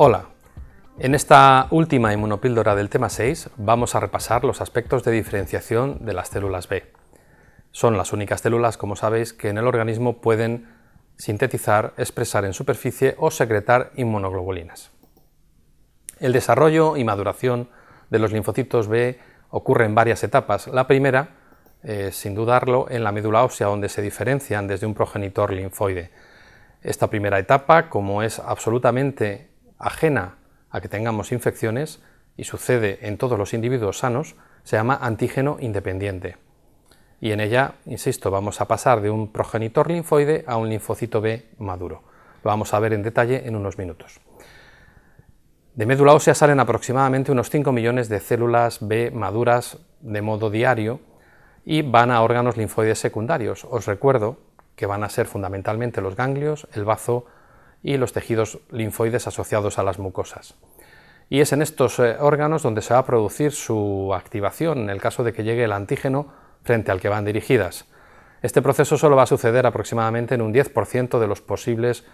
Hola, en esta última inmunopíldora del tema 6 vamos a repasar los aspectos de diferenciación de las células B. Son las únicas células, como sabéis, que en el organismo pueden sintetizar, expresar en superficie o secretar inmunoglobulinas. El desarrollo y maduración de los linfocitos B ocurre en varias etapas. La primera, eh, sin dudarlo, en la médula ósea, donde se diferencian desde un progenitor linfoide. Esta primera etapa, como es absolutamente ajena a que tengamos infecciones, y sucede en todos los individuos sanos, se llama antígeno independiente. Y en ella, insisto, vamos a pasar de un progenitor linfoide a un linfocito B maduro. Lo vamos a ver en detalle en unos minutos. De médula ósea salen aproximadamente unos 5 millones de células B maduras de modo diario y van a órganos linfoides secundarios. Os recuerdo que van a ser fundamentalmente los ganglios, el bazo y los tejidos linfoides asociados a las mucosas. Y es en estos eh, órganos donde se va a producir su activación en el caso de que llegue el antígeno frente al que van dirigidas. Este proceso solo va a suceder aproximadamente en un 10% de los posibles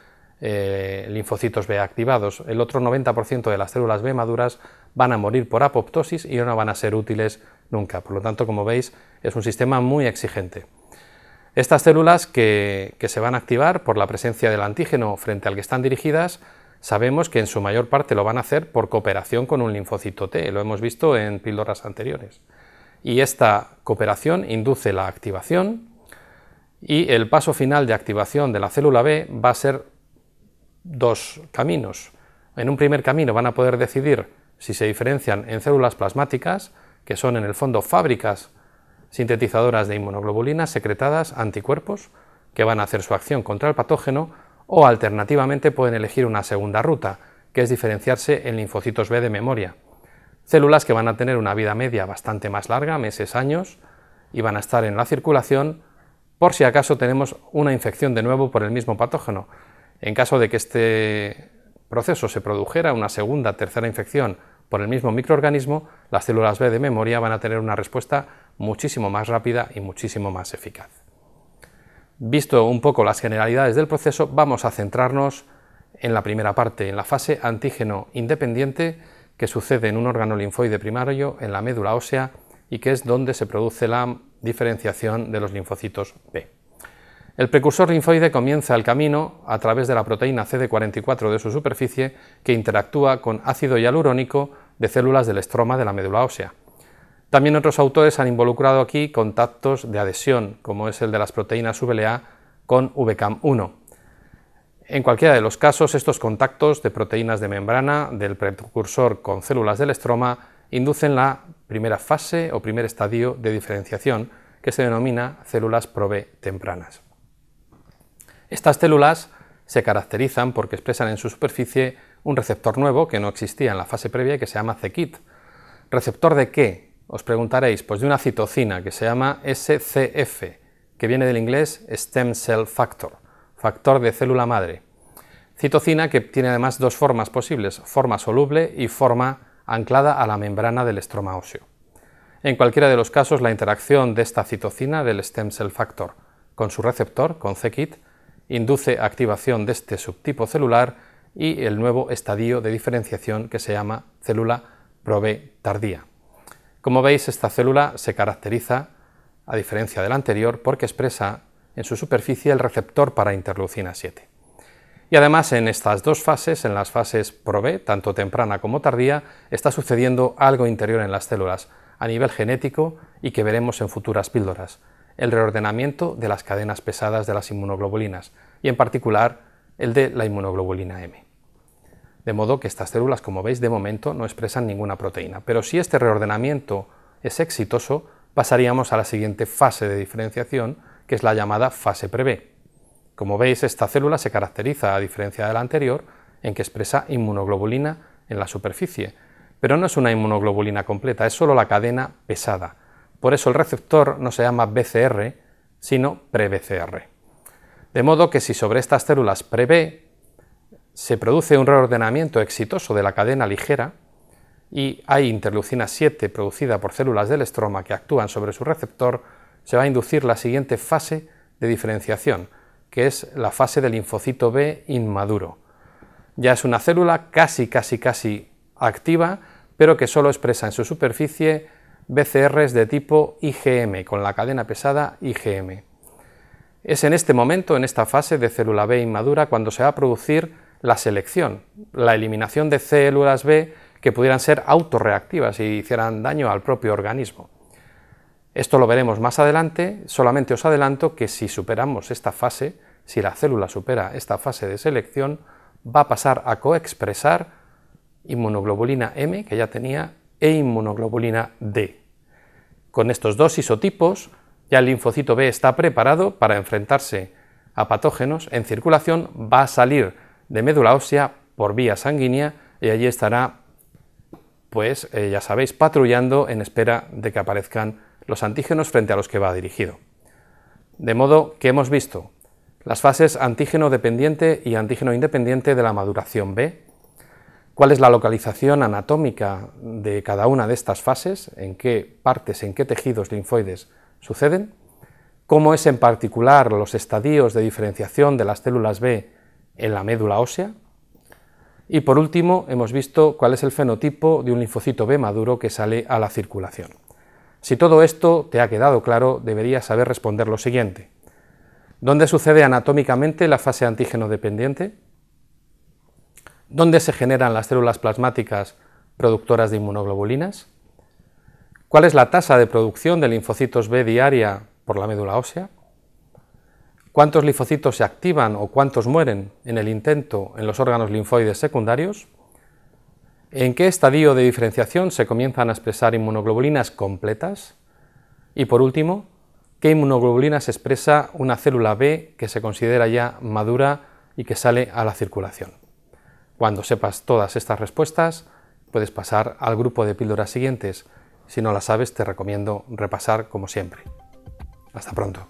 eh, linfocitos B activados. El otro 90% de las células B maduras van a morir por apoptosis y no van a ser útiles nunca. Por lo tanto, como veis, es un sistema muy exigente. Estas células que, se van a activar por la presencia del antígeno frente al que están dirigidas sabemos que en su mayor parte lo van a hacer por cooperación con un linfocito T, lo hemos visto en píldoras anteriores. Y esta cooperación induce la activación y el paso final de activación de la célula B va a ser dos caminos. En un primer camino van a poder decidir si se diferencian en células plasmáticas, que son en el fondo fábricas sintetizadoras de inmunoglobulinas secretadas anticuerpos que van a hacer su acción contra el patógeno o alternativamente pueden elegir una segunda ruta, que es diferenciarse en linfocitos B de memoria, células que van a tener una vida media bastante más larga, meses, años, y van a estar en la circulación por si acaso tenemos una infección de nuevo por el mismo patógeno. En caso de que este proceso se produjera una segunda, tercera infección por el mismo microorganismo, las células B de memoria van a tener una respuesta muchísimo más rápida y muchísimo más eficaz. Visto un poco las generalidades del proceso, vamos a centrarnos en la primera parte, en la fase antígeno independiente que sucede en un órgano linfoide primario, en la médula ósea, y que es donde se produce la diferenciación de los linfocitos B. El precursor linfoide comienza el camino a través de la proteína CD44 de su superficie que interactúa con ácido hialurónico de células del estroma de la médula ósea. También otros autores han involucrado aquí contactos de adhesión, como es el de las proteínas VLA con VCAM1. En cualquiera de los casos, estos contactos de proteínas de membrana del precursor con células del estroma inducen la primera fase o primer estadio de diferenciación, que se denomina células probe tempranas. Estas células se caracterizan porque expresan en su superficie un receptor nuevo que no existía en la fase previa y que se llama CKIT. ¿Receptor de qué? Os preguntaréis, pues de una citocina que se llama SCF, que viene del inglés Stem Cell Factor, factor de célula madre. Citocina que tiene además dos formas posibles, forma soluble y forma anclada a la membrana del estroma óseo. En cualquiera de los casos, la interacción de esta citocina del stem cell factor con su receptor, con c induce activación de este subtipo celular y el nuevo estadio de diferenciación que se llama célula Probe tardía. Como veis, esta célula se caracteriza, a diferencia de la anterior, porque expresa en su superficie el receptor para interleucina 7. Y además en estas dos fases, en las fases ProB, tanto temprana como tardía, está sucediendo algo interior en las células, a nivel genético y que veremos en futuras píldoras, el reordenamiento de las cadenas pesadas de las inmunoglobulinas, y en particular el de la inmunoglobulina M. De modo que estas células, como veis, de momento no expresan ninguna proteína. Pero si este reordenamiento es exitoso, pasaríamos a la siguiente fase de diferenciación, que es la llamada fase pre-B. Como veis, esta célula se caracteriza, a diferencia de la anterior, en que expresa inmunoglobulina en la superficie, pero no es una inmunoglobulina completa, es solo la cadena pesada. Por eso el receptor no se llama BCR, sino pre-BCR. De modo que si sobre estas células pre-B se produce un reordenamiento exitoso de la cadena ligera y hay interleucina 7 producida por células del estroma que actúan sobre su receptor, se va a inducir la siguiente fase de diferenciación, que es la fase del linfocito B inmaduro. Ya es una célula casi, casi, casi activa, pero que solo expresa en su superficie BCRs de tipo IgM, con la cadena pesada IgM. Es en este momento, en esta fase de célula B inmadura, cuando se va a producir la selección, la eliminación de células B que pudieran ser autorreactivas y hicieran daño al propio organismo. Esto lo veremos más adelante, solamente os adelanto que si superamos esta fase, si la célula supera esta fase de selección, va a pasar a coexpresar inmunoglobulina M, que ya tenía, e inmunoglobulina D. Con estos dos isotipos, ya el linfocito B está preparado para enfrentarse a patógenos en circulación, va a salir de médula ósea por vía sanguínea y allí estará, pues eh, ya sabéis, patrullando en espera de que aparezcan los antígenos frente a los que va dirigido. De modo que hemos visto las fases antígeno dependiente y antígeno independiente de la maduración B, cuál es la localización anatómica de cada una de estas fases, en qué partes, en qué tejidos linfoides suceden, cómo es en particular los estadios de diferenciación de las células B en la médula ósea. Y por último, hemos visto cuál es el fenotipo de un linfocito B maduro que sale a la circulación. Si todo esto te ha quedado claro, deberías saber responder lo siguiente. ¿Dónde sucede anatómicamente la fase antígeno dependiente? ¿Dónde se generan las células plasmáticas productoras de inmunoglobulinas? ¿Cuál es la tasa de producción de linfocitos B diaria por la médula ósea? cuántos linfocitos se activan o cuántos mueren en el intento en los órganos linfoides secundarios, en qué estadio de diferenciación se comienzan a expresar inmunoglobulinas completas y, por último, qué inmunoglobulinas expresa una célula B que se considera ya madura y que sale a la circulación. Cuando sepas todas estas respuestas, puedes pasar al grupo de píldoras siguientes. Si no las sabes, te recomiendo repasar como siempre. Hasta pronto.